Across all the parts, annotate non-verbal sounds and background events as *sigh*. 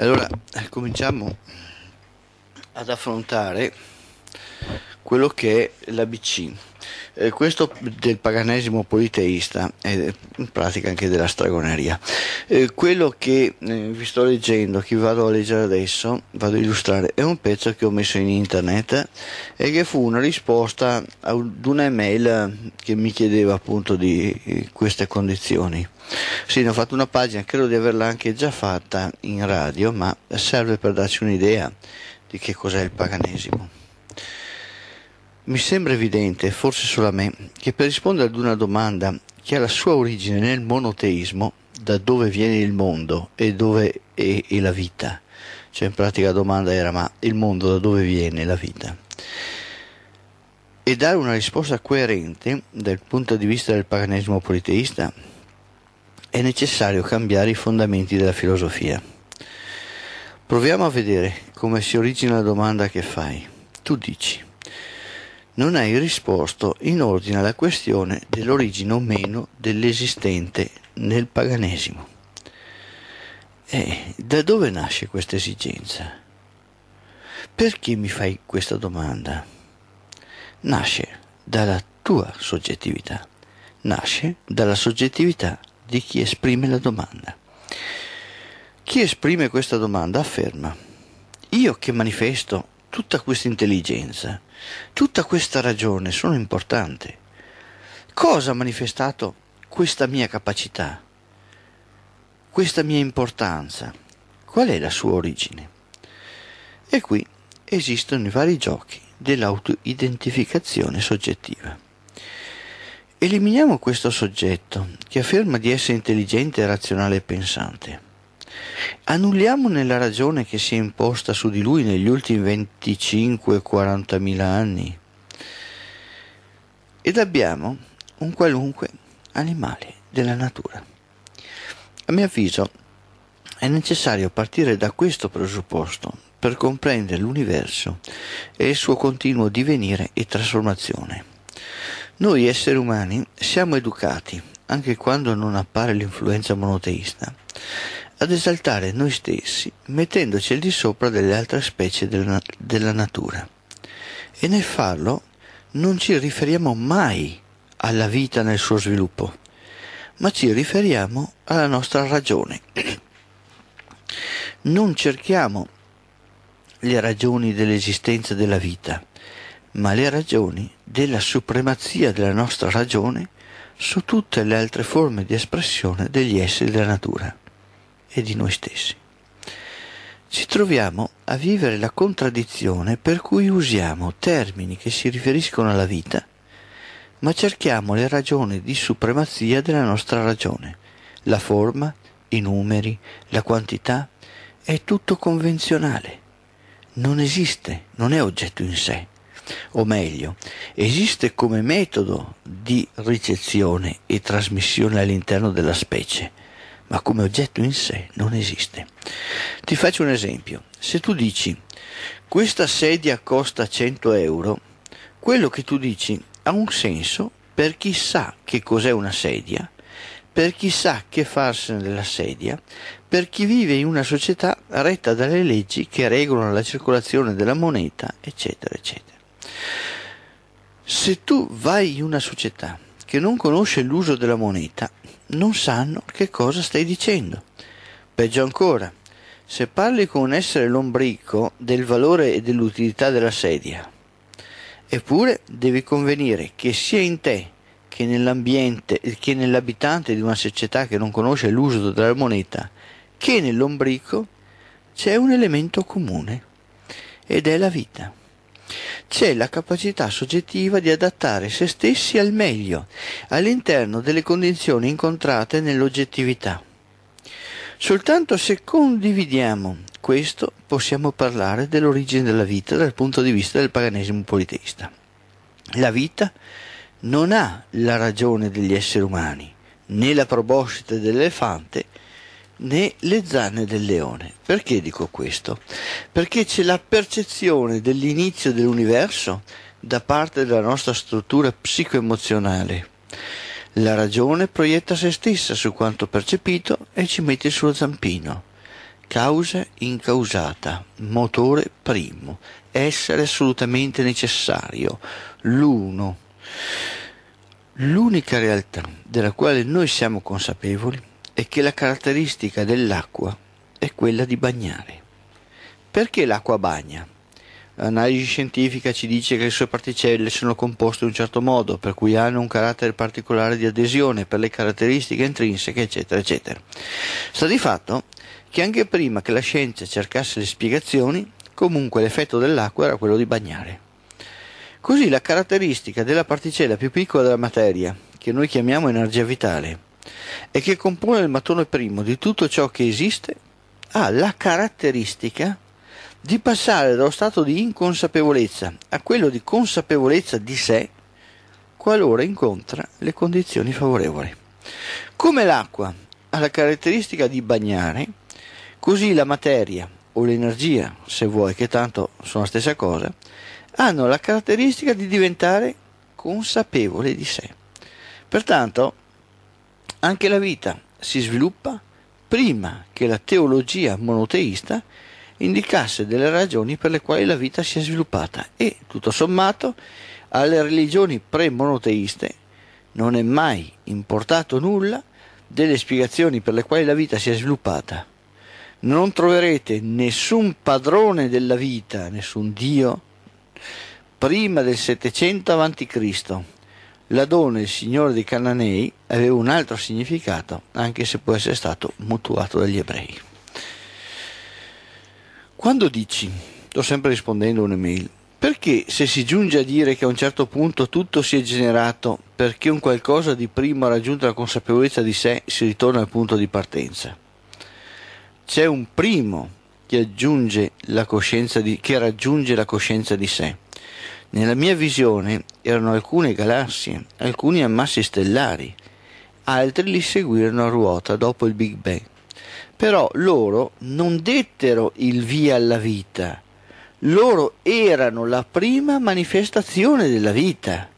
Allora, eh, cominciamo ad affrontare quello che è l'ABC eh, questo del paganesimo politeista e in pratica anche della stragoneria Eh, quello che eh, vi sto leggendo, che vado a leggere adesso, vado a illustrare, è un pezzo che ho messo in internet eh, e che fu una risposta ad un'email che mi chiedeva appunto di eh, queste condizioni. Sì, ne ho fatto una pagina, credo di averla anche già fatta in radio, ma serve per darci un'idea di che cos'è il paganesimo. Mi sembra evidente, forse solo a me, che per rispondere ad una domanda che ha la sua origine nel monoteismo, da dove viene il mondo e dove è, è la vita, cioè in pratica la domanda era ma il mondo da dove viene la vita? E dare una risposta coerente dal punto di vista del paganesimo politeista è necessario cambiare i fondamenti della filosofia. Proviamo a vedere come si origina la domanda che fai. Tu dici, non hai risposto in ordine alla questione dell'origine o meno dell'esistente nel paganesimo. E eh, da dove nasce questa esigenza? Perché mi fai questa domanda? Nasce dalla tua soggettività, nasce dalla soggettività di chi esprime la domanda. Chi esprime questa domanda afferma, io che manifesto tutta questa intelligenza, Tutta questa ragione sono importante. Cosa ha manifestato questa mia capacità? Questa mia importanza? Qual è la sua origine? E qui esistono i vari giochi dell'autoidentificazione soggettiva. Eliminiamo questo soggetto che afferma di essere intelligente, razionale e pensante Annulliamo nella ragione che si è imposta su di lui negli ultimi 25-40 mila anni ed abbiamo un qualunque animale della natura. A mio avviso è necessario partire da questo presupposto per comprendere l'universo e il suo continuo divenire e trasformazione. Noi esseri umani siamo educati, anche quando non appare l'influenza monoteista, ad esaltare noi stessi, mettendoci al di sopra delle altre specie della, della natura. E nel farlo non ci riferiamo mai alla vita nel suo sviluppo, ma ci riferiamo alla nostra ragione. *clears throat* Non cerchiamo le ragioni dell'esistenza della vita, ma le ragioni della supremazia della nostra ragione su tutte le altre forme di espressione degli esseri della natura e di noi stessi. Ci troviamo a vivere la contraddizione per cui usiamo termini che si riferiscono alla vita, ma cerchiamo le ragioni di supremazia della nostra ragione, la forma, i numeri, la quantità, è tutto convenzionale. Non esiste, non è oggetto in sé. O meglio, esiste come metodo di ricezione e trasmissione all'interno della specie, ma come oggetto in sé non esiste. Ti faccio un esempio. Se tu dici questa sedia costa 100 euro, quello che tu dici ha un senso per chi sa che cos'è una sedia, per chi sa che farsene della sedia, per chi vive in una società retta dalle leggi che regolano la circolazione della moneta, eccetera, eccetera. Se tu vai in una società che non conosce l'uso della moneta, non sanno che cosa stai dicendo. Peggio ancora, se parli con un essere lombrico del valore e dell'utilità della sedia, eppure devi convenire che sia in te che nell'ambiente, che nell'abitante di una società che non conosce l'uso della moneta, che nell'ombrico c'è un elemento comune ed è la vita. C'è la capacità soggettiva di adattare se stessi al meglio, all'interno delle condizioni incontrate nell'oggettività. Soltanto se condividiamo questo possiamo parlare dell'origine della vita dal punto di vista del paganesimo politeista. La vita non ha la ragione degli esseri umani, né la proboscite dell'elefante, né le zanne del leone. Perché dico questo? Perché c'è la percezione dell'inizio dell'universo da parte della nostra struttura psicoemozionale. La ragione proietta se stessa su quanto percepito e ci mette il suo zampino. Causa incausata, motore primo, essere assolutamente necessario, l'uno. L'unica realtà della quale noi siamo consapevoli è che la caratteristica dell'acqua è quella di bagnare. Perché l'acqua bagna? L'analisi scientifica ci dice che le sue particelle sono composte in un certo modo, per cui hanno un carattere particolare di adesione per le caratteristiche intrinseche, eccetera, eccetera. Sta di fatto che anche prima che la scienza cercasse le spiegazioni, comunque l'effetto dell'acqua era quello di bagnare. Così la caratteristica della particella più piccola della materia, che noi chiamiamo energia vitale, e che compone il mattone primo di tutto ciò che esiste, ha la caratteristica di passare dallo stato di inconsapevolezza a quello di consapevolezza di sé qualora incontra le condizioni favorevoli. Come l'acqua ha la caratteristica di bagnare, così la materia o l'energia, se vuoi, che tanto sono la stessa cosa, hanno la caratteristica di diventare consapevole di sé. Pertanto, anche la vita si sviluppa prima che la teologia monoteista indicasse delle ragioni per le quali la vita si è sviluppata e, tutto sommato, alle religioni pre-monoteiste non è mai importato nulla delle spiegazioni per le quali la vita si è sviluppata. Non troverete nessun padrone della vita, nessun Dio, prima del 700 a.C. L'Adone, il signore dei Cananei, aveva un altro significato, anche se può essere stato mutuato dagli ebrei. Quando dici, sto sempre rispondendo a un'email, perché se si giunge a dire che a un certo punto tutto si è generato perché un qualcosa di prima ha raggiunto la consapevolezza di sé, si ritorna al punto di partenza? C'è un primo che, di, che raggiunge la coscienza di sé. Nella mia visione erano alcune galassie, alcuni ammassi stellari, altri li seguirono a ruota dopo il Big Bang. Però loro non dettero il via alla vita, loro erano la prima manifestazione della vita.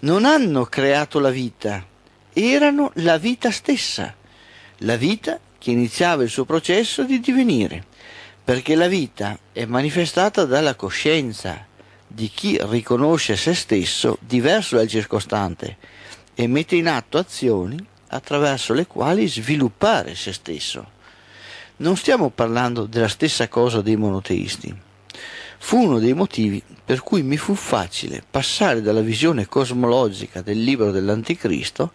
Non hanno creato la vita, erano la vita stessa, la vita che iniziava il suo processo di divenire, perché la vita è manifestata dalla coscienza di chi riconosce se stesso diverso dal circostante e mette in atto azioni attraverso le quali sviluppare se stesso. Non stiamo parlando della stessa cosa dei monoteisti. Fu uno dei motivi per cui mi fu facile passare dalla visione cosmologica del libro dell'Anticristo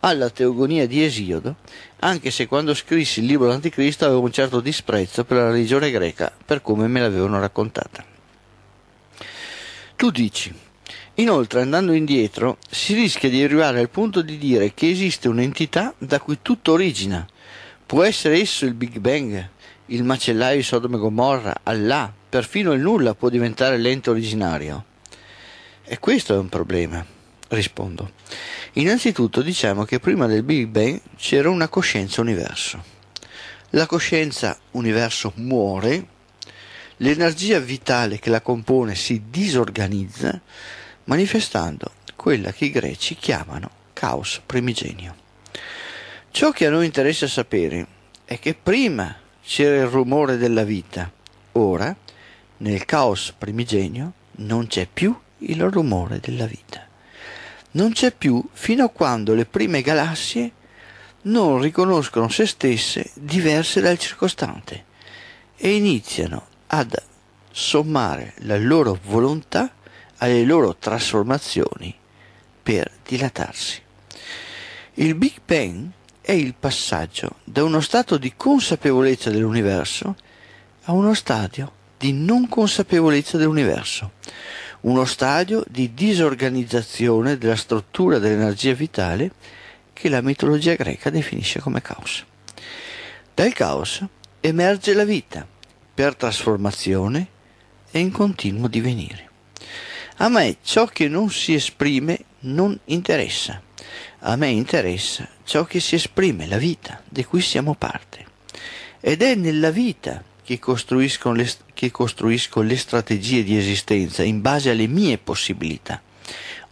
alla teogonia di Esiodo, anche se quando scrissi il libro dell'Anticristo avevo un certo disprezzo per la religione greca, per come me l'avevano raccontata. Tu dici. Inoltre, andando indietro, si rischia di arrivare al punto di dire che esiste un'entità da cui tutto origina. Può essere esso il Big Bang, il macellaio di Sodoma e Gomorra, Allah, perfino il nulla può diventare l'ente originario. E questo è un problema, rispondo. Innanzitutto diciamo che prima del Big Bang c'era una coscienza universo. La coscienza universo muore l'energia vitale che la compone si disorganizza, manifestando quella che i greci chiamano caos primigenio. Ciò che a noi interessa sapere è che prima c'era il rumore della vita, ora nel caos primigenio non c'è più il rumore della vita. Non c'è più fino a quando le prime galassie non riconoscono se stesse diverse dal circostante e iniziano ad sommare la loro volontà alle loro trasformazioni per dilatarsi. Il Big Bang è il passaggio da uno stato di consapevolezza dell'universo a uno stadio di non consapevolezza dell'universo, uno stadio di disorganizzazione della struttura dell'energia vitale che la mitologia greca definisce come caos. Dal caos emerge la vita, per trasformazione e in continuo divenire. A me ciò che non si esprime non interessa. A me interessa ciò che si esprime, la vita di cui siamo parte. Ed è nella vita che costruisco, le, che costruisco le strategie di esistenza in base alle mie possibilità.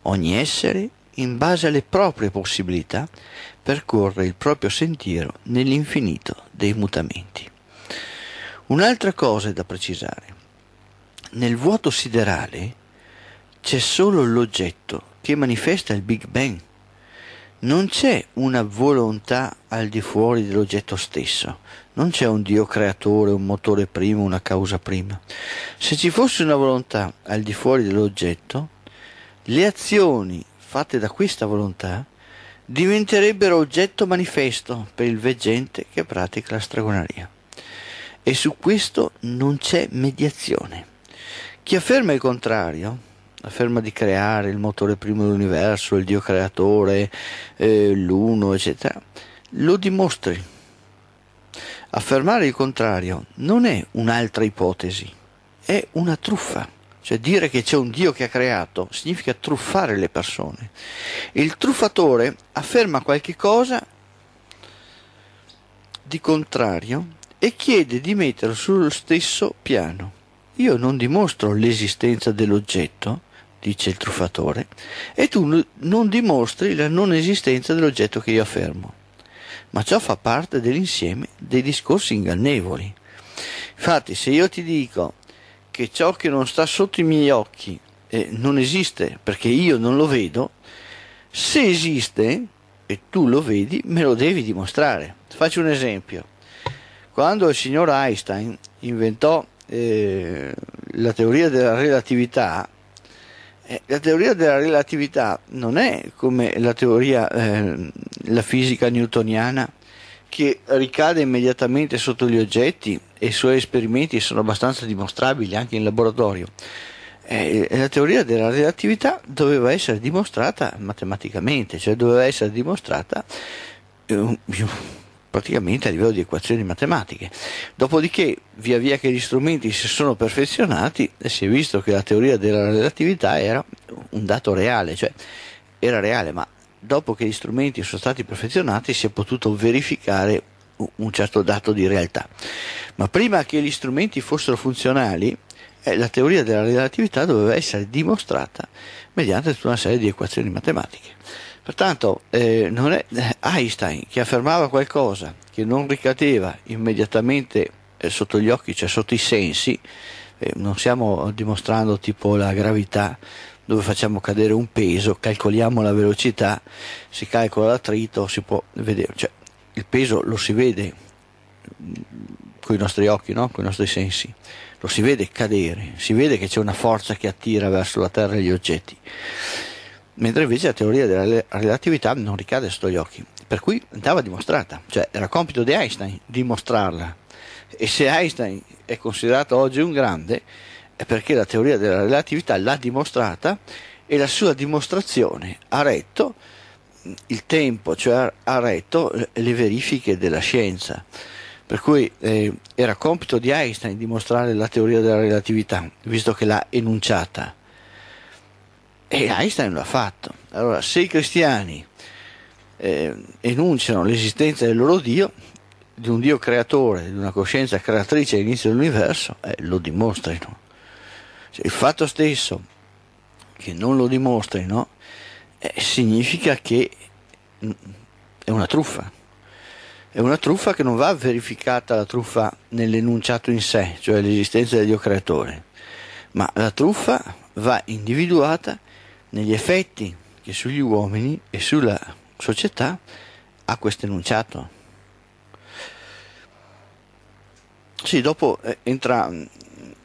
Ogni essere, in base alle proprie possibilità, percorre il proprio sentiero nell'infinito dei mutamenti. Un'altra cosa da precisare. Nel vuoto siderale c'è solo l'oggetto che manifesta il Big Bang. Non c'è una volontà al di fuori dell'oggetto stesso, non c'è un Dio creatore, un motore primo, una causa prima. Se ci fosse una volontà al di fuori dell'oggetto, le azioni fatte da questa volontà diventerebbero oggetto manifesto per il veggente che pratica la stregoneria e su questo non c'è mediazione. Chi afferma il contrario, afferma di creare il motore primo dell'universo, il Dio creatore, eh, l'uno, eccetera, lo dimostri. Affermare il contrario non è un'altra ipotesi, è una truffa. Cioè dire che c'è un Dio che ha creato significa truffare le persone. Il truffatore afferma qualche cosa di contrario e chiede di metterlo sullo stesso piano. Io non dimostro l'esistenza dell'oggetto, dice il truffatore, e tu non dimostri la non esistenza dell'oggetto che io affermo. Ma ciò fa parte dell'insieme dei discorsi ingannevoli. Infatti, se io ti dico che ciò che non sta sotto i miei occhi eh, non esiste perché io non lo vedo, se esiste e tu lo vedi, me lo devi dimostrare. Faccio un esempio quando il signor Einstein inventò eh, la teoria della relatività, eh, la teoria della relatività non è come la teoria, eh, la fisica newtoniana, che ricade immediatamente sotto gli oggetti e i suoi esperimenti sono abbastanza dimostrabili anche in laboratorio. Eh, la teoria della relatività doveva essere dimostrata matematicamente, cioè doveva essere dimostrata eh, praticamente a livello di equazioni matematiche. Dopodiché, via via che gli strumenti si sono perfezionati, si è visto che la teoria della relatività era un dato reale, cioè era reale, ma dopo che gli strumenti sono stati perfezionati si è potuto verificare un certo dato di realtà. Ma prima che gli strumenti fossero funzionali, eh, la teoria della relatività doveva essere dimostrata mediante tutta una serie di equazioni matematiche. Pertanto eh, non è eh, Einstein che affermava qualcosa che non ricadeva immediatamente eh, sotto gli occhi, cioè sotto i sensi, eh, non stiamo dimostrando tipo la gravità dove facciamo cadere un peso, calcoliamo la velocità, si calcola l'attrito, si può vedere, cioè il peso lo si vede mm, con i nostri occhi, no? con i nostri sensi, lo si vede cadere, si vede che c'è una forza che attira verso la Terra gli oggetti mentre invece la teoria della relatività non ricade sotto gli occhi, per cui andava dimostrata, cioè era compito di Einstein dimostrarla. E se Einstein è considerato oggi un grande, è perché la teoria della relatività l'ha dimostrata e la sua dimostrazione ha retto il tempo, cioè ha retto le verifiche della scienza. Per cui eh, era compito di Einstein dimostrare la teoria della relatività, visto che l'ha enunciata. E Einstein lo ha fatto. Allora, se i cristiani eh, enunciano l'esistenza del loro Dio, di un Dio creatore, di una coscienza creatrice all'inizio dell'universo, eh, lo dimostrino. Cioè, il fatto stesso che non lo dimostrino eh, significa che mm, è una truffa. È una truffa che non va verificata la truffa nell'enunciato in sé, cioè l'esistenza del Dio creatore, ma la truffa va individuata negli effetti che sugli uomini e sulla società ha questo enunciato. Sì, dopo eh, entra,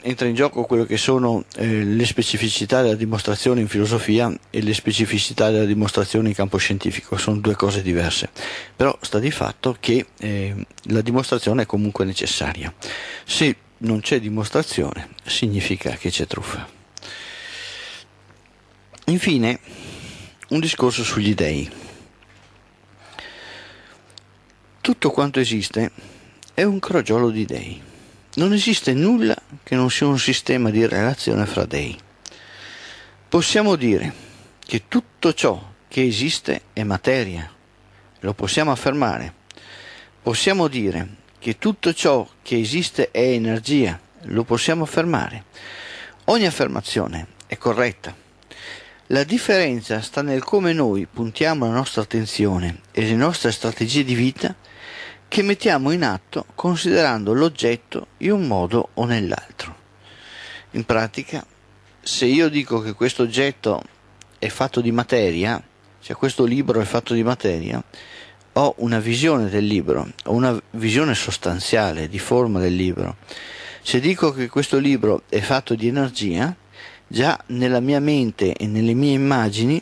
entra, in gioco quello che sono eh, le specificità della dimostrazione in filosofia e le specificità della dimostrazione in campo scientifico, sono due cose diverse, però sta di fatto che eh, la dimostrazione è comunque necessaria. Se non c'è dimostrazione, significa che c'è truffa. Infine, un discorso sugli dei. Tutto quanto esiste è un crogiolo di dei. Non esiste nulla che non sia un sistema di relazione fra dei. Possiamo dire che tutto ciò che esiste è materia, lo possiamo affermare. Possiamo dire che tutto ciò che esiste è energia, lo possiamo affermare. Ogni affermazione è corretta. La differenza sta nel come noi puntiamo la nostra attenzione e le nostre strategie di vita che mettiamo in atto considerando l'oggetto in un modo o nell'altro. In pratica, se io dico che questo oggetto è fatto di materia, cioè questo libro è fatto di materia, ho una visione del libro, ho una visione sostanziale, di forma del libro. Se dico che questo libro è fatto di energia, già nella mia mente e nelle mie immagini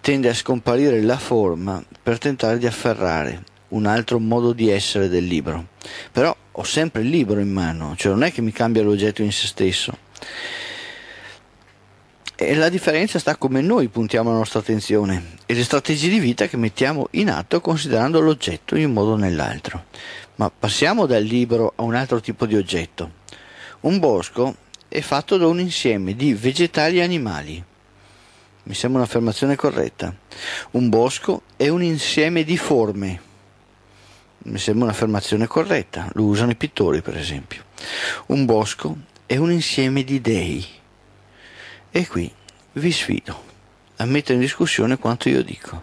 tende a scomparire la forma per tentare di afferrare un altro modo di essere del libro. Però ho sempre il libro in mano, cioè non è che mi cambia l'oggetto in se stesso. E la differenza sta come noi puntiamo la nostra attenzione e le strategie di vita che mettiamo in atto considerando l'oggetto in un modo o nell'altro. Ma passiamo dal libro a un altro tipo di oggetto. Un bosco è fatto da un insieme di vegetali e animali. Mi sembra un'affermazione corretta. Un bosco è un insieme di forme. Mi sembra un'affermazione corretta. Lo usano i pittori, per esempio. Un bosco è un insieme di dei. E qui vi sfido a mettere in discussione quanto io dico.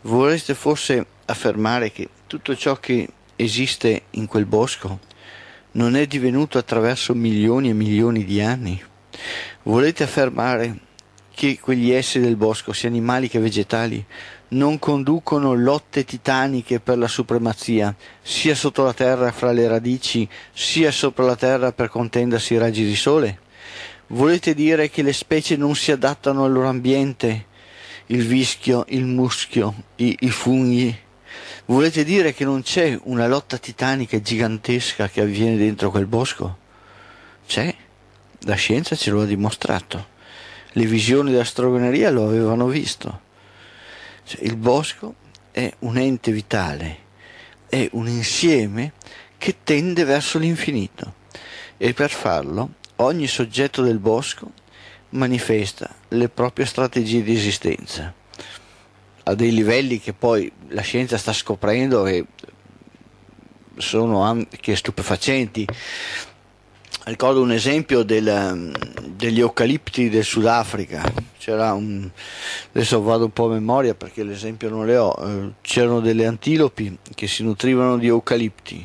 Vorreste forse affermare che tutto ciò che esiste in quel bosco non è divenuto attraverso milioni e milioni di anni? Volete affermare che quegli esseri del bosco, sia animali che vegetali, non conducono lotte titaniche per la supremazia, sia sotto la terra fra le radici, sia sopra la terra per contendersi i raggi di sole? Volete dire che le specie non si adattano al loro ambiente, il vischio, il muschio, i, i funghi, Volete dire che non c'è una lotta titanica e gigantesca che avviene dentro quel bosco? C'è, la scienza ce lo ha dimostrato, le visioni della strogoneria lo avevano visto. Cioè, il bosco è un ente vitale, è un insieme che tende verso l'infinito e per farlo ogni soggetto del bosco manifesta le proprie strategie di esistenza a dei livelli che poi la scienza sta scoprendo e sono anche stupefacenti. Ricordo un esempio del, degli eucalipti del Sudafrica, c'era un, adesso vado un po' a memoria perché l'esempio non le ho, eh, c'erano delle antilopi che si nutrivano di eucalipti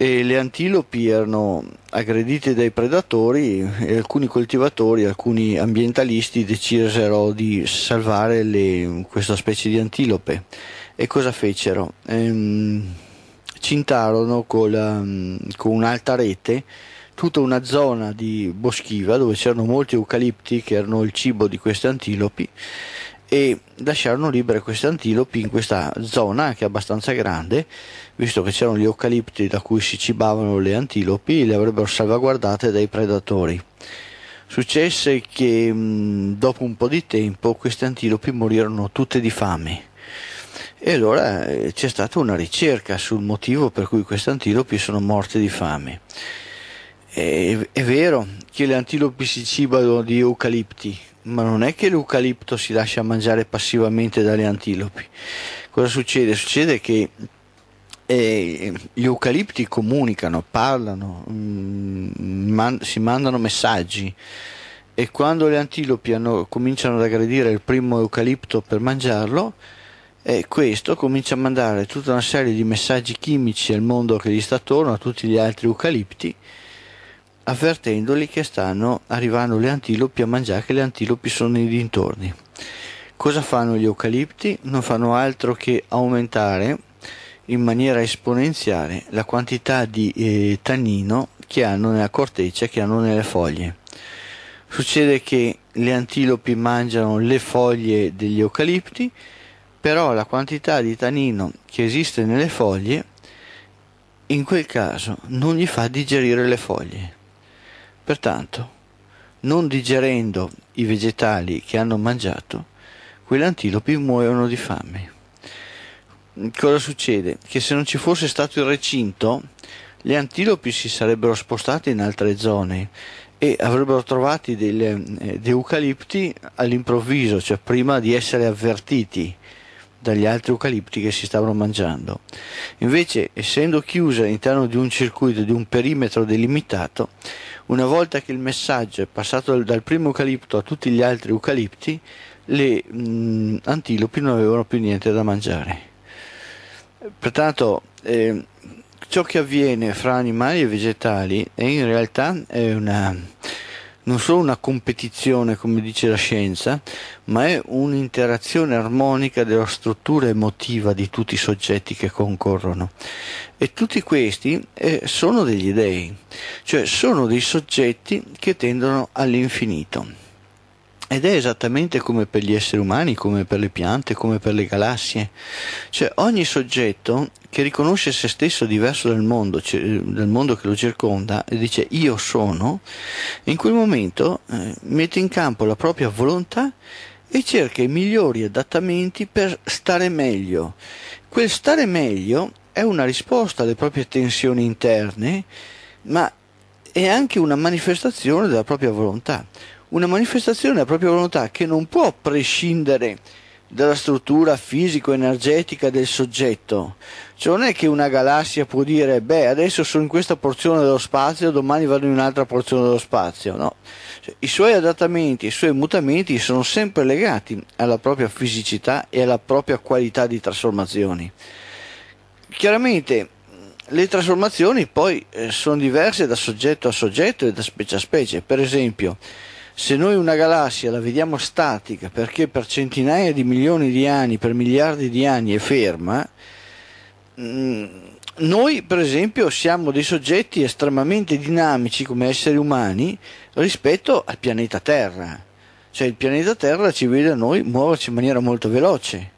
e le antilopi erano aggredite dai predatori e alcuni coltivatori, alcuni ambientalisti decisero di salvare le, questa specie di antilope. E cosa fecero? Ehm, cintarono con, la, con un'alta rete tutta una zona di boschiva dove c'erano molti eucalipti che erano il cibo di queste antilopi e lasciarono libere queste antilopi in questa zona che è abbastanza grande, visto che c'erano gli eucalipti da cui si cibavano le antilopi, le avrebbero salvaguardate dai predatori. Successe che mm, dopo un po' di tempo queste antilopi morirono tutte di fame. E allora eh, c'è stata una ricerca sul motivo per cui queste antilopi sono morte di fame. È, è vero che le antilopi si cibano di eucalipti, ma non è che l'eucalipto si lascia mangiare passivamente dalle antilopi. Cosa succede? Succede che eh, gli eucalipti comunicano, parlano, mh, mm, man- si mandano messaggi e quando le antilopi hanno, cominciano ad aggredire il primo eucalipto per mangiarlo, eh, questo comincia a mandare tutta una serie di messaggi chimici al mondo che gli sta attorno, a tutti gli altri eucalipti, avvertendoli che stanno arrivando le antilopi a mangiare che le antilopi sono nei dintorni. Cosa fanno gli eucalipti? Non fanno altro che aumentare in maniera esponenziale la quantità di eh, tannino che hanno nella corteccia, che hanno nelle foglie. Succede che le antilopi mangiano le foglie degli eucalipti, però la quantità di tannino che esiste nelle foglie in quel caso non gli fa digerire le foglie. Pertanto, non digerendo i vegetali che hanno mangiato, quelle antilopi muoiono di fame. Cosa succede? Che se non ci fosse stato il recinto, le antilopi si sarebbero spostate in altre zone e avrebbero trovato degli eh, eucalipti all'improvviso, cioè prima di essere avvertiti dagli altri eucalipti che si stavano mangiando. Invece, essendo chiuse all'interno di un circuito, di un perimetro delimitato, una volta che il messaggio è passato dal primo eucalipto a tutti gli altri eucalipti, le mh, antilopi non avevano più niente da mangiare. Pertanto, eh, ciò che avviene fra animali e vegetali è in realtà è una non solo una competizione, come dice la scienza, ma è un'interazione armonica della struttura emotiva di tutti i soggetti che concorrono. E tutti questi eh, sono degli dei, cioè sono dei soggetti che tendono all'infinito. Ed è esattamente come per gli esseri umani, come per le piante, come per le galassie. Cioè ogni soggetto che riconosce se stesso diverso dal mondo, cioè, dal mondo che lo circonda e dice io sono, in quel momento eh, mette in campo la propria volontà e cerca i migliori adattamenti per stare meglio. Quel stare meglio è una risposta alle proprie tensioni interne, ma è anche una manifestazione della propria volontà una manifestazione della propria volontà che non può prescindere dalla struttura fisico-energetica del soggetto. Cioè non è che una galassia può dire beh adesso sono in questa porzione dello spazio, domani vado in un'altra porzione dello spazio, no? Cioè, I suoi adattamenti, i suoi mutamenti sono sempre legati alla propria fisicità e alla propria qualità di trasformazioni. Chiaramente le trasformazioni poi eh, sono diverse da soggetto a soggetto e da specie a specie, per esempio se noi una galassia la vediamo statica perché per centinaia di milioni di anni, per miliardi di anni è ferma, mm, noi per esempio siamo dei soggetti estremamente dinamici come esseri umani rispetto al pianeta Terra. Cioè il pianeta Terra ci vede a noi muoverci in maniera molto veloce.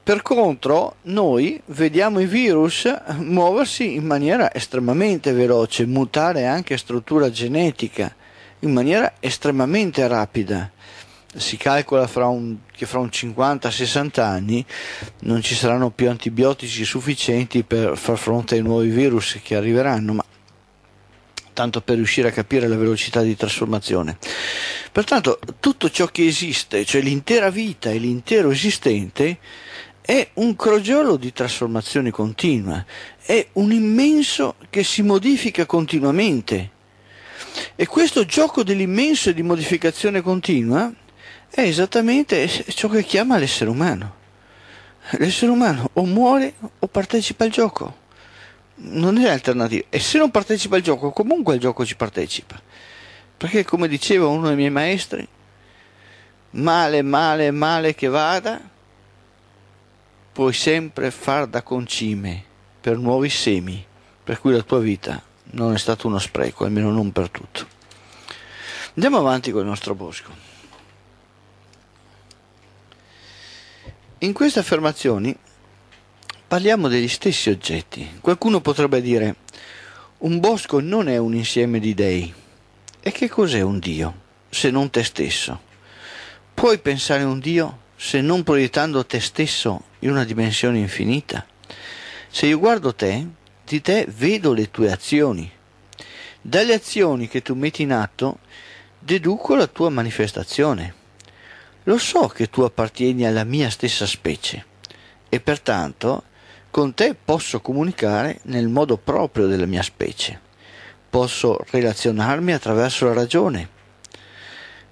Per contro, noi vediamo i virus muoversi in maniera estremamente veloce, mutare anche struttura genetica, in maniera estremamente rapida. Si calcola fra un, che fra un 50-60 anni non ci saranno più antibiotici sufficienti per far fronte ai nuovi virus che arriveranno, ma tanto per riuscire a capire la velocità di trasformazione. Pertanto tutto ciò che esiste, cioè l'intera vita e l'intero esistente, è un crogiolo di trasformazione continua, è un immenso che si modifica continuamente e questo gioco dell'immenso e di modificazione continua è esattamente ciò che chiama l'essere umano. L'essere umano o muore o partecipa al gioco. Non è alternativa. E se non partecipa al gioco, comunque al gioco ci partecipa. Perché come diceva uno dei miei maestri, male, male, male che vada, puoi sempre far da concime per nuovi semi, per cui la tua vita non è stato uno spreco, almeno non per tutto. Andiamo avanti con il nostro bosco. In queste affermazioni parliamo degli stessi oggetti. Qualcuno potrebbe dire, un bosco non è un insieme di dei. E che cos'è un Dio, se non te stesso? Puoi pensare a un Dio se non proiettando te stesso in una dimensione infinita? Se io guardo te, di te vedo le tue azioni. Dalle azioni che tu metti in atto deduco la tua manifestazione. Lo so che tu appartieni alla mia stessa specie e pertanto con te posso comunicare nel modo proprio della mia specie. Posso relazionarmi attraverso la ragione.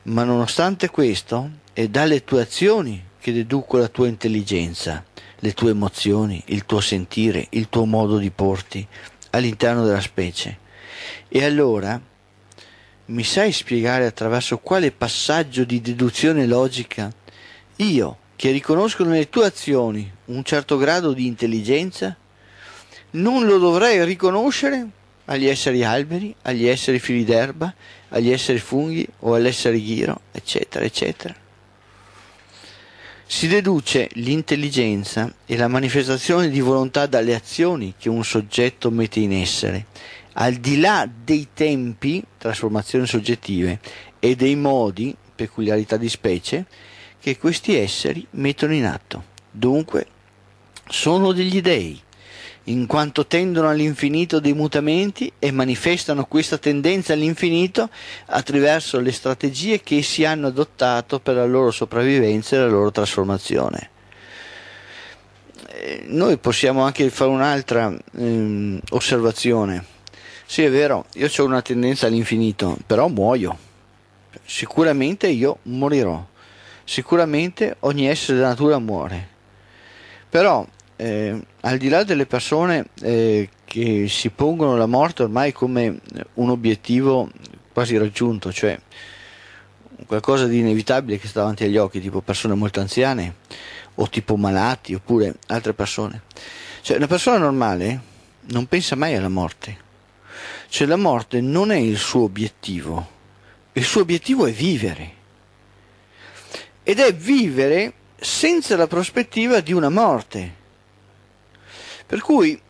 Ma nonostante questo, è dalle tue azioni che deduco la tua intelligenza le tue emozioni, il tuo sentire, il tuo modo di porti all'interno della specie. E allora mi sai spiegare attraverso quale passaggio di deduzione logica io, che riconosco nelle tue azioni un certo grado di intelligenza, non lo dovrei riconoscere agli esseri alberi, agli esseri fili d'erba, agli esseri funghi o all'essere ghiro, eccetera, eccetera. Si deduce l'intelligenza e la manifestazione di volontà dalle azioni che un soggetto mette in essere, al di là dei tempi, trasformazioni soggettive, e dei modi, peculiarità di specie, che questi esseri mettono in atto. Dunque, sono degli dei in quanto tendono all'infinito dei mutamenti e manifestano questa tendenza all'infinito attraverso le strategie che essi hanno adottato per la loro sopravvivenza e la loro trasformazione. Eh, noi possiamo anche fare un'altra ehm, osservazione. Sì, è vero, io ho una tendenza all'infinito, però muoio. Sicuramente io morirò. Sicuramente ogni essere della natura muore. Però eh, al di là delle persone eh, che si pongono la morte ormai come un obiettivo quasi raggiunto, cioè qualcosa di inevitabile che sta davanti agli occhi, tipo persone molto anziane o tipo malati oppure altre persone. Cioè una persona normale non pensa mai alla morte, cioè la morte non è il suo obiettivo, il suo obiettivo è vivere ed è vivere senza la prospettiva di una morte. Per cui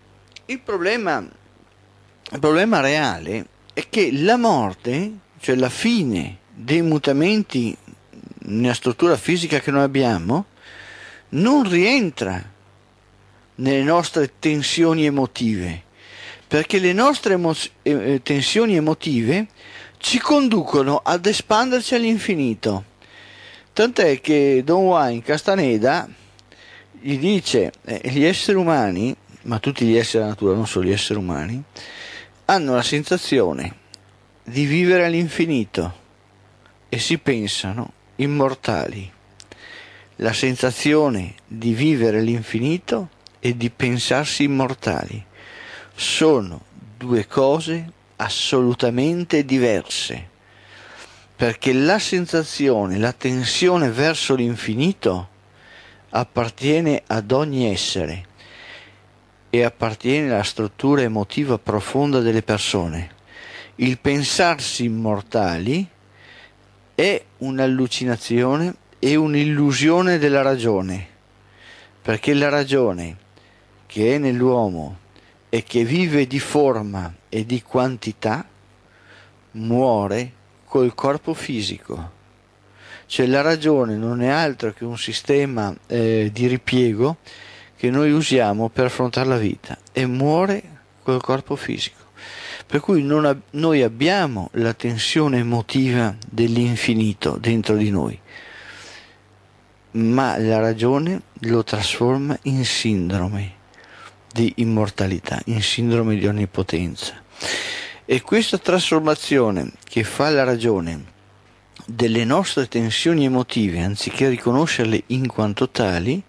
il problema, il problema reale è che la morte, cioè la fine dei mutamenti nella struttura fisica che noi abbiamo, non rientra nelle nostre tensioni emotive, perché le nostre emo- eh, eh, tensioni emotive ci conducono ad espanderci all'infinito. Tant'è che Don Juan Castaneda gli dice eh, gli esseri umani ma tutti gli esseri della natura, non solo gli esseri umani, hanno la sensazione di vivere all'infinito e si pensano immortali. La sensazione di vivere all'infinito e di pensarsi immortali sono due cose assolutamente diverse, perché la sensazione, la tensione verso l'infinito appartiene ad ogni essere e appartiene alla struttura emotiva profonda delle persone. Il pensarsi immortali è un'allucinazione e un'illusione della ragione, perché la ragione che è nell'uomo e che vive di forma e di quantità muore col corpo fisico. Cioè la ragione non è altro che un sistema eh, di ripiego che noi usiamo per affrontare la vita e muore col corpo fisico. Per cui ab- noi abbiamo la tensione emotiva dell'infinito dentro di noi, ma la ragione lo trasforma in sindrome di immortalità, in sindrome di onnipotenza. E questa trasformazione che fa la ragione delle nostre tensioni emotive, anziché riconoscerle in quanto tali,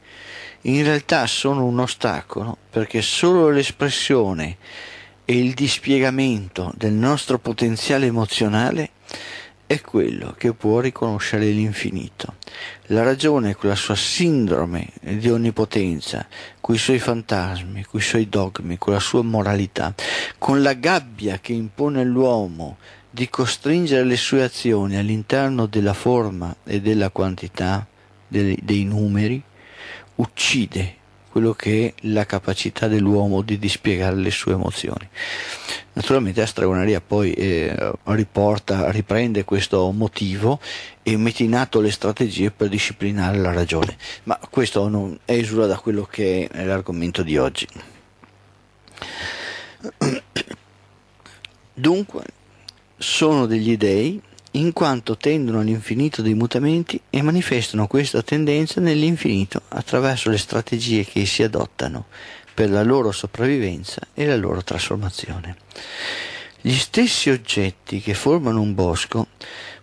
in realtà sono un ostacolo perché solo l'espressione e il dispiegamento del nostro potenziale emozionale è quello che può riconoscere l'infinito. La ragione con la sua sindrome di onnipotenza, coi suoi fantasmi, coi suoi dogmi, con la sua moralità, con la gabbia che impone all'uomo di costringere le sue azioni all'interno della forma e della quantità dei, dei numeri, uccide quello che è la capacità dell'uomo di dispiegare le sue emozioni. Naturalmente la stregoneria poi eh, riporta, riprende questo motivo e mette in atto le strategie per disciplinare la ragione, ma questo non esula da quello che è l'argomento di oggi. Dunque, sono degli dei in quanto tendono all'infinito dei mutamenti e manifestano questa tendenza nell'infinito attraverso le strategie che essi adottano per la loro sopravvivenza e la loro trasformazione. Gli stessi oggetti che formano un bosco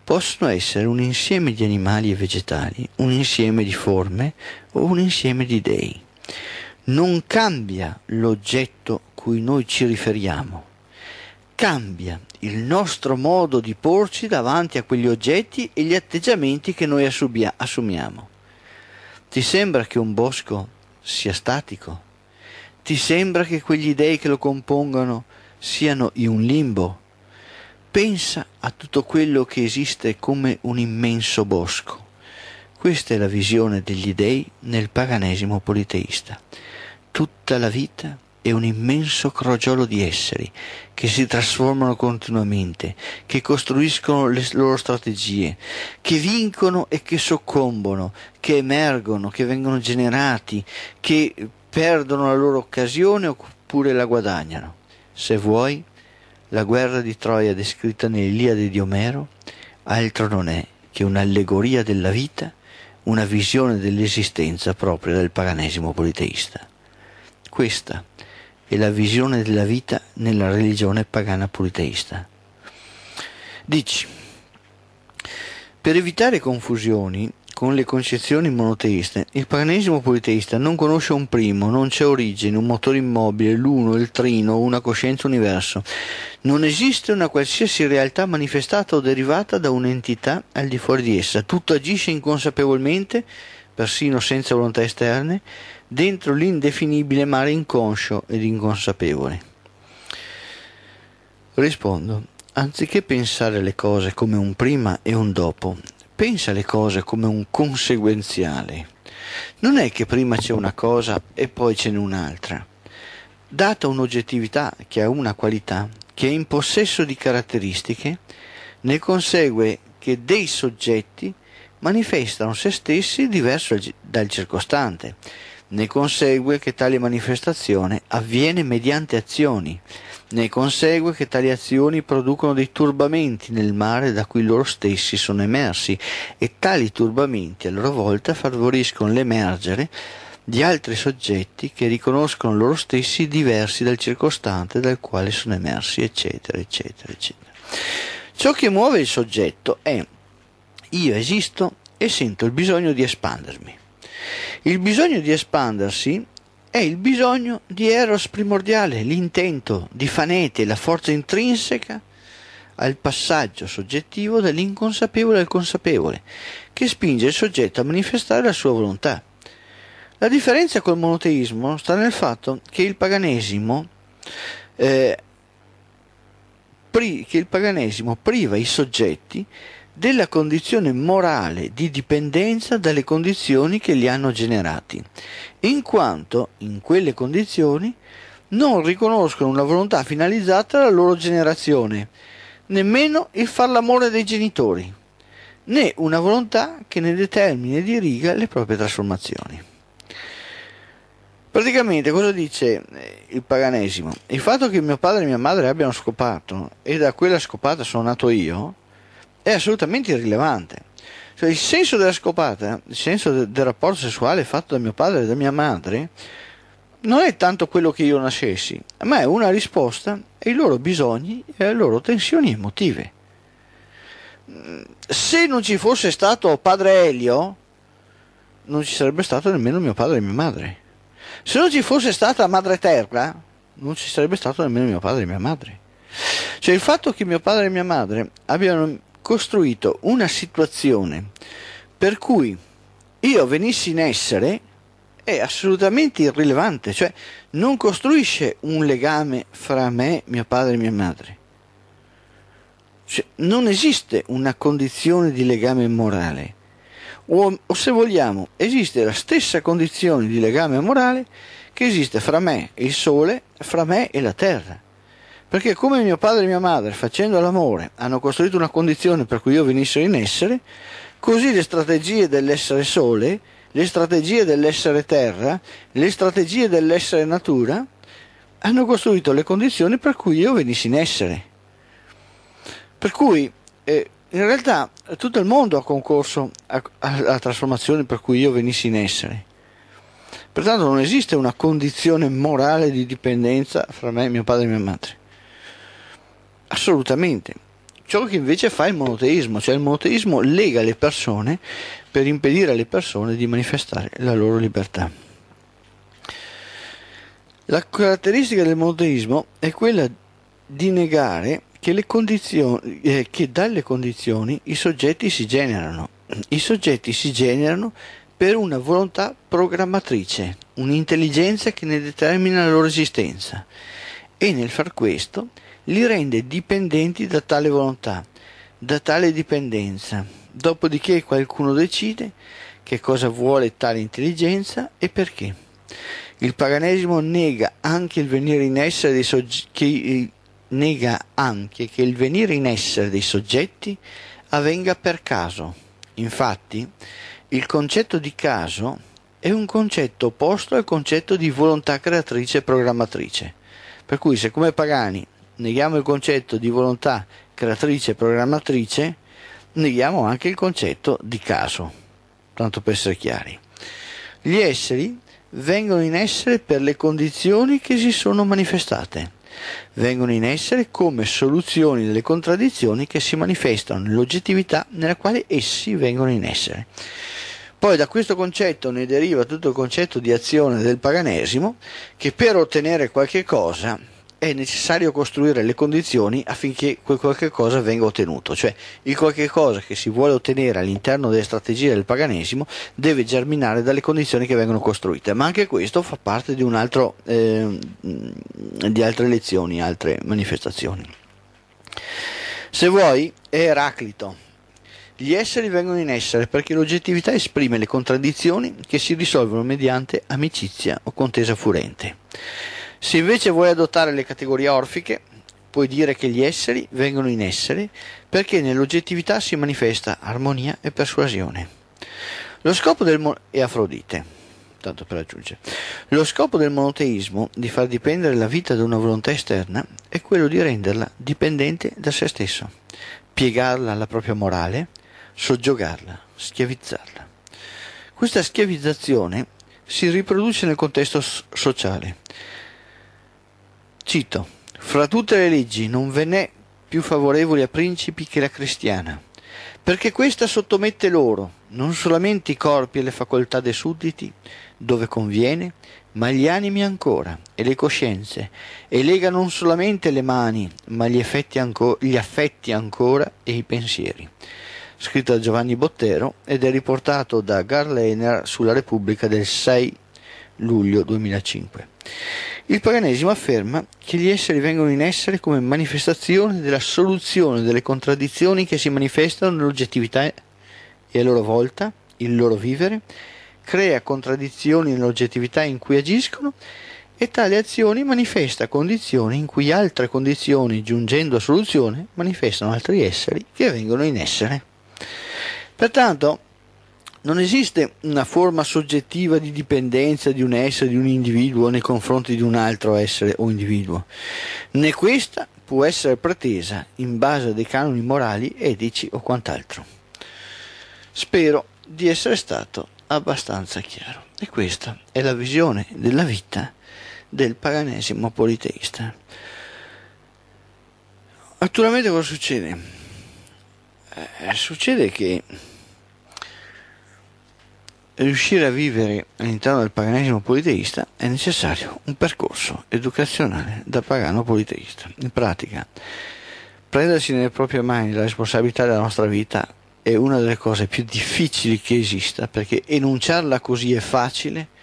possono essere un insieme di animali e vegetali, un insieme di forme o un insieme di dei. Non cambia l'oggetto cui noi ci riferiamo, cambia il nostro modo di porci davanti a quegli oggetti e gli atteggiamenti che noi assubia- assumiamo. Ti sembra che un bosco sia statico? Ti sembra che quegli dei che lo compongono siano in un limbo? Pensa a tutto quello che esiste come un immenso bosco. Questa è la visione degli dei nel paganesimo politeista. Tutta la vita è un immenso crogiolo di esseri che si trasformano continuamente, che costruiscono le loro strategie, che vincono e che soccombono, che emergono, che vengono generati, che perdono la loro occasione oppure la guadagnano. Se vuoi, la guerra di Troia descritta nell'Iliade di Omero altro non è che un'allegoria della vita, una visione dell'esistenza propria del paganesimo politeista. Questa e la visione della vita nella religione pagana politeista. Dici, per evitare confusioni con le concezioni monoteiste, il paganesimo politeista non conosce un primo, non c'è origine, un motore immobile, l'uno, il trino, una coscienza universo. Non esiste una qualsiasi realtà manifestata o derivata da un'entità al di fuori di essa. Tutto agisce inconsapevolmente, persino senza volontà esterne, dentro l'indefinibile mare inconscio ed inconsapevole. Rispondo, anziché pensare le cose come un prima e un dopo, pensa le cose come un conseguenziale. Non è che prima c'è una cosa e poi ce n'è un'altra. Data un'oggettività che ha una qualità, che è in possesso di caratteristiche, ne consegue che dei soggetti manifestano se stessi diverso dal circostante ne consegue che tale manifestazione avviene mediante azioni, ne consegue che tali azioni producono dei turbamenti nel mare da cui loro stessi sono emersi e tali turbamenti a loro volta favoriscono l'emergere di altri soggetti che riconoscono loro stessi diversi dal circostante dal quale sono emersi, eccetera, eccetera, eccetera. Ciò che muove il soggetto è io esisto e sento il bisogno di espandermi. Il bisogno di espandersi è il bisogno di eros primordiale, l'intento di fanete, la forza intrinseca al passaggio soggettivo dall'inconsapevole al consapevole, che spinge il soggetto a manifestare la sua volontà. La differenza col monoteismo sta nel fatto che il paganesimo, eh, pri- che il paganesimo priva i soggetti della condizione morale di dipendenza dalle condizioni che li hanno generati, in quanto in quelle condizioni non riconoscono una volontà finalizzata alla loro generazione, nemmeno il far l'amore dei genitori, né una volontà che ne determini e diriga le proprie trasformazioni. Praticamente cosa dice eh, il paganesimo? Il fatto che mio padre e mia madre abbiano scopato e da quella scopata sono nato io, è assolutamente irrilevante. Cioè, il senso della scopata, il senso de- del rapporto sessuale fatto da mio padre e da mia madre, non è tanto quello che io nascessi, ma è una risposta ai loro bisogni e alle loro tensioni emotive. Mm, se non ci fosse stato padre Elio, non ci sarebbe stato nemmeno mio padre e mia madre. Se non ci fosse stata madre terra, non ci sarebbe stato nemmeno mio padre e mia madre. Cioè il fatto che mio padre e mia madre abbiano costruito una situazione per cui io venissi in essere è assolutamente irrilevante, cioè non costruisce un legame fra me, mio padre e mia madre. Cioè, non esiste una condizione di legame morale. O, o, se vogliamo, esiste la stessa condizione di legame morale che esiste fra me e il sole, fra me e la terra. Perché come mio padre e mia madre, facendo l'amore, hanno costruito una condizione per cui io venisse in essere, così le strategie dell'essere sole, le strategie dell'essere terra, le strategie dell'essere natura, hanno costruito le condizioni per cui io venissi in essere. Per cui eh, in realtà tutto il mondo ha concorso alla trasformazione per cui io venissi in essere. Pertanto non esiste una condizione morale di dipendenza fra me, mio padre e mia madre. Assolutamente. Ciò che invece fa il monoteismo, cioè il monoteismo lega le persone per impedire alle persone di manifestare la loro libertà. La caratteristica del monoteismo è quella di negare che, eh, che dalle condizioni i soggetti si generano. I soggetti si generano per una volontà programmatrice, un'intelligenza che ne determina la loro esistenza. E nel far questo li rende dipendenti da tale volontà, da tale dipendenza. Dopodiché qualcuno decide che cosa vuole tale intelligenza e perché. Il paganesimo nega anche il venire in essere dei soggetti nega anche che il venire in essere dei soggetti avvenga per caso. Infatti, il concetto di caso è un concetto opposto al concetto di volontà creatrice e programmatrice. Per cui, se come Pagani neghiamo il concetto di volontà creatrice e programmatrice, neghiamo anche il concetto di caso, tanto per essere chiari. Gli esseri vengono in essere per le condizioni che si sono manifestate, vengono in essere come soluzioni delle contraddizioni che si manifestano nell'oggettività nella quale essi vengono in essere. Poi da questo concetto ne deriva tutto il concetto di azione del paganesimo che per ottenere qualche cosa è necessario costruire le condizioni affinché quel qualche cosa venga ottenuto, cioè il qualche cosa che si vuole ottenere all'interno delle strategie del paganesimo deve germinare dalle condizioni che vengono costruite, ma anche questo fa parte di, altro, eh, di altre lezioni, altre manifestazioni. Se vuoi, è Eraclito. Gli esseri vengono in essere perché l'oggettività esprime le contraddizioni che si risolvono mediante amicizia o contesa furente. Se invece vuoi adottare le categorie orfiche, puoi dire che gli esseri vengono in essere perché nell'oggettività si manifesta armonia e persuasione. Lo scopo del mo- e Afrodite. Tanto per aggiungere. Lo scopo del monoteismo di far dipendere la vita da una volontà esterna è quello di renderla dipendente da se stesso, piegarla alla propria morale, soggiogarla, schiavizzarla. Questa schiavizzazione si riproduce nel contesto sociale Cito: "Fra tutte le leggi non ve n'è più favorevole a principi che la cristiana, perché questa sottomette loro non solamente i corpi e le facoltà dei sudditi, dove conviene, ma gli animi ancora, e le coscienze, e lega non solamente le mani, ma gli, anco- gli affetti ancora e i pensieri. Scritto da Giovanni Bottero ed è riportato da Garlener sulla Repubblica del 6 luglio 2005. Il paganesimo afferma che gli esseri vengono in essere come manifestazione della soluzione delle contraddizioni che si manifestano nell'oggettività e a loro volta il loro vivere crea contraddizioni nell'oggettività in cui agiscono e tale azione manifesta condizioni in cui altre condizioni, giungendo a soluzione, manifestano altri esseri che vengono in essere. Pertanto, non esiste una forma soggettiva di dipendenza di un essere, di un individuo nei confronti di un altro essere o individuo, né questa può essere pretesa in base a dei canoni morali, etici o quant'altro. Spero di essere stato abbastanza chiaro. E questa è la visione della vita del paganesimo politeista. Attualmente cosa succede? Eh, succede che riuscire a vivere all'interno del paganesimo politeista è necessario un percorso educazionale da pagano politeista. In pratica, prendersi nelle proprie mani la responsabilità della nostra vita è una delle cose più difficili che esista, perché enunciarla così è facile,